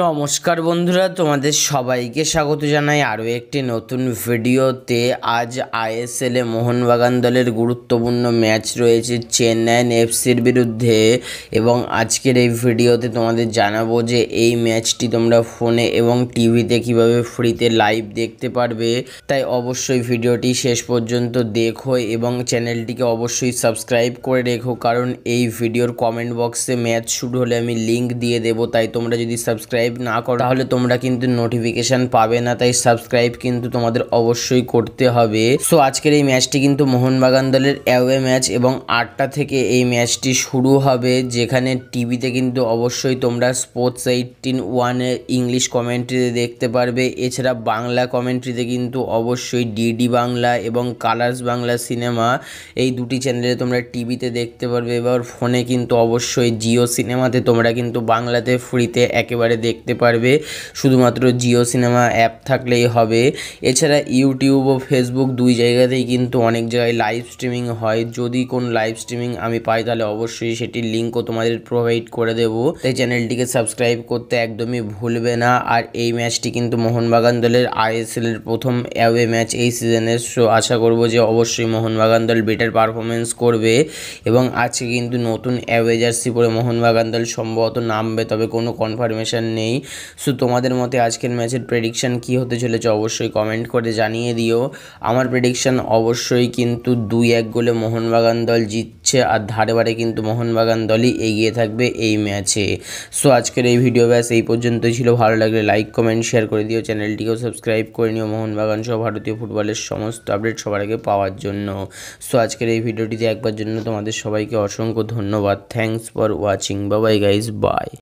নমস্কার বন্ধুরা তোমাদের সবাইকে স্বাগত জানাই আরও একটি নতুন ভিডিওতে আজ আইএসএলে মোহনবাগান দলের গুরুত্বপূর্ণ ম্যাচ রয়েছে চেন্নাইন এফসির বিরুদ্ধে এবং আজকের এই ভিডিওতে তোমাদের জানাবো যে এই ম্যাচটি তোমরা ফোনে এবং টিভিতে কিভাবে ফ্রিতে লাইভ দেখতে পারবে তাই অবশ্যই ভিডিওটি শেষ পর্যন্ত দেখো এবং চ্যানেলটিকে অবশ্যই সাবস্ক্রাইব করে রেখো কারণ এই ভিডিওর কমেন্ট বক্সে ম্যাচ শুরু হলে আমি লিঙ্ক দিয়ে দেবো তাই তোমরা যদি সাবস্ক্রাইব সাবস্ক্রাইব না করো তাহলে তোমরা কিন্তু নোটিফিকেশন পাবে না তাই সাবস্ক্রাইব কিন্তু তোমাদের অবশ্যই করতে হবে সো আজকের এই ম্যাচটি কিন্তু মোহনবাগান দলের অ্যাওয়ে ম্যাচ এবং আটটা থেকে এই ম্যাচটি শুরু হবে যেখানে টিভিতে কিন্তু অবশ্যই তোমরা স্পোর্টস এইটিন ওয়ানে ইংলিশ কমেন্ট্রিতে দেখতে পারবে এছাড়া বাংলা কমেন্ট্রিতে কিন্তু অবশ্যই ডিডি বাংলা এবং কালার্স বাংলা সিনেমা এই দুটি চ্যানেলে তোমরা টিভিতে দেখতে পারবে এবার ফোনে কিন্তু অবশ্যই জিও সিনেমাতে তোমরা কিন্তু বাংলাতে ফ্রিতে একেবারে দেখতে পারবে শুধুমাত্র জিও সিনেমা অ্যাপ থাকলেই হবে এছাড়া ইউটিউব ও ফেসবুক দুই জায়গাতেই কিন্তু অনেক জায়গায় লাইভ স্ট্রিমিং হয় যদি কোন লাইভ স্ট্রিমিং আমি পাই তাহলে অবশ্যই সেটির লিঙ্কও তোমাদের প্রোভাইড করে দেবো তাই চ্যানেলটিকে সাবস্ক্রাইব করতে একদমই ভুলবে না আর এই ম্যাচটি কিন্তু মোহনবাগান দলের আইএসএল এর প্রথম অ্যাওয়ে ম্যাচ এই সিজনের সো আশা করব যে অবশ্যই মোহনবাগান দল বেটার পারফরমেন্স করবে এবং আজকে কিন্তু নতুন অ্যাওয়ে জার্সি পরে মোহনবাগান দল সম্ভবত নামবে তবে কোনো কনফার্মেশন নেই সো তোমাদের মতে আজকের ম্যাচের প্রেডিকশান কী হতে চলেছে অবশ্যই কমেন্ট করে জানিয়ে দিও আমার প্রেডিকশান অবশ্যই কিন্তু দুই এক গোলে মোহনবাগান দল জিতছে আর ধারে বারে কিন্তু মোহনবাগান দলই এগিয়ে থাকবে এই ম্যাচে সো আজকের এই ভিডিও ব্যাস এই পর্যন্তই ছিল ভালো লাগলে লাইক কমেন্ট শেয়ার করে দিও চ্যানেলটিকেও সাবস্ক্রাইব করে নিও মোহনবাগান সহ ভারতীয় ফুটবলের সমস্ত আপডেট সবার আগে পাওয়ার জন্য সো আজকের এই ভিডিওটিতে একবার জন্য তোমাদের সবাইকে অসংখ্য ধন্যবাদ thanks for watching Babai guys by